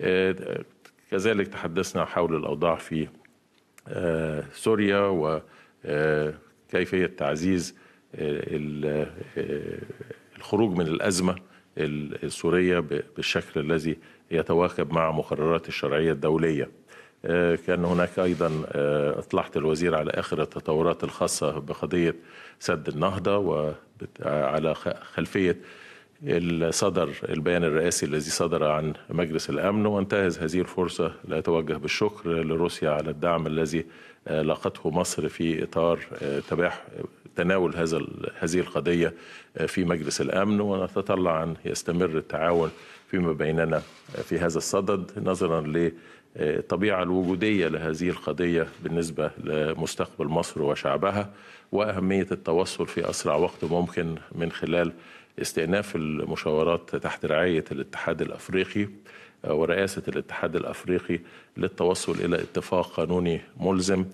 آه، كذلك تحدثنا حول الأوضاع في آه، سوريا وكيفية آه، تعزيز الخروج من الأزمة السورية بالشكل الذي يتواكب مع مقررات الشرعية الدولية كان هناك أيضا أطلعت الوزير على آخر التطورات الخاصة بقضية سد النهضة وعلى خلفية صدر البيان الرئاسي الذي صدر عن مجلس الامن وانتهز هذه الفرصه لاتوجه بالشكر لروسيا على الدعم الذي آه، لاقته مصر في اطار آه، تباح تناول هذا هذه القضية آه، في مجلس الأمن ونتطلع أن يستمر التعاون فيما بيننا آه، في هذا الصدد نظرا للطبيعة الوجودية لهذه القضية بالنسبة لمستقبل مصر وشعبها وأهمية التوصل في أسرع وقت ممكن من خلال استئناف المشاورات تحت رعاية الاتحاد الأفريقي آه، ورئاسة الاتحاد الأفريقي للتوصل إلى اتفاق قانوني ملزم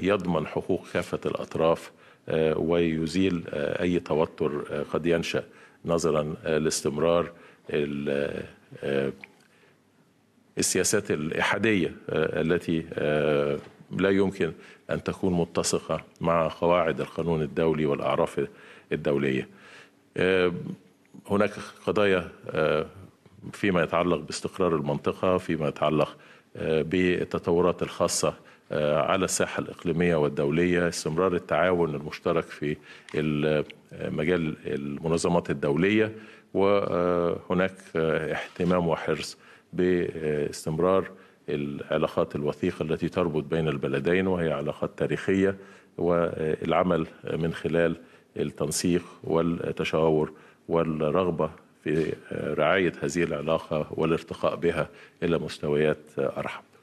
يضمن حقوق كافة الأطراف آه، ويزيل آه، أي توتر آه، قد ينشأ نظرا لاستمرار السياسات الإحادية التي لا يمكن أن تكون متسقة مع قواعد القانون الدولي والأعراف الدولية هناك قضايا فيما يتعلق باستقرار المنطقة فيما يتعلق بالتطورات الخاصة آه، على الساحه الاقليميه والدوليه استمرار التعاون المشترك في آه، مجال المنظمات الدوليه وهناك آه، اهتمام وحرص باستمرار العلاقات الوثيقه التي تربط بين البلدين وهي علاقات تاريخيه والعمل من خلال التنسيق والتشاور والرغبه في رعايه هذه العلاقه والارتقاء بها الى مستويات ارحم